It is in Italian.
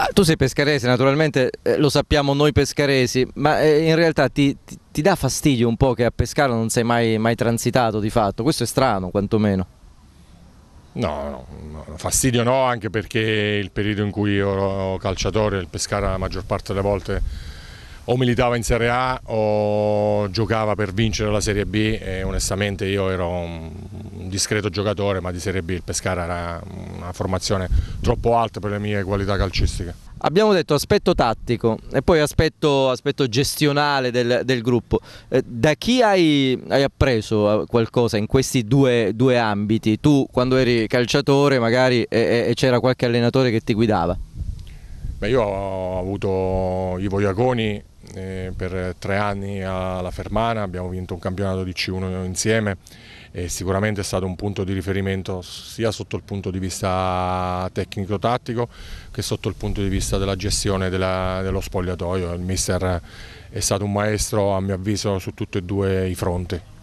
Ah, tu sei pescarese, naturalmente eh, lo sappiamo noi pescaresi, ma eh, in realtà ti, ti, ti, dà fastidio un po' che a Pescara non sei mai, mai transitato di fatto, questo è strano quantomeno. No, no, no, fastidio no, anche perché il periodo in cui ero calciatore, il Pescara la maggior parte delle volte o militava in Serie A o giocava per vincere la Serie B e onestamente io ero un un discreto giocatore, ma di Serie B il Pescara era una formazione troppo alta per le mie qualità calcistiche. Abbiamo detto aspetto tattico e poi aspetto, aspetto gestionale del, del gruppo. Eh, da chi hai, hai, appreso eh, qualcosa in questi due, due, ambiti? Tu quando eri calciatore magari e, e c'era qualche allenatore che ti guidava? Beh, io ho avuto Ivo Iaconi eh, per tre anni alla Fermana, abbiamo vinto un campionato di C1 insieme e sicuramente è stato un punto di riferimento sia sotto il punto di vista tecnico-tattico che sotto il punto di vista della gestione della, dello spogliatoio. Il mister è stato un maestro a mio avviso su tutti e due i fronti.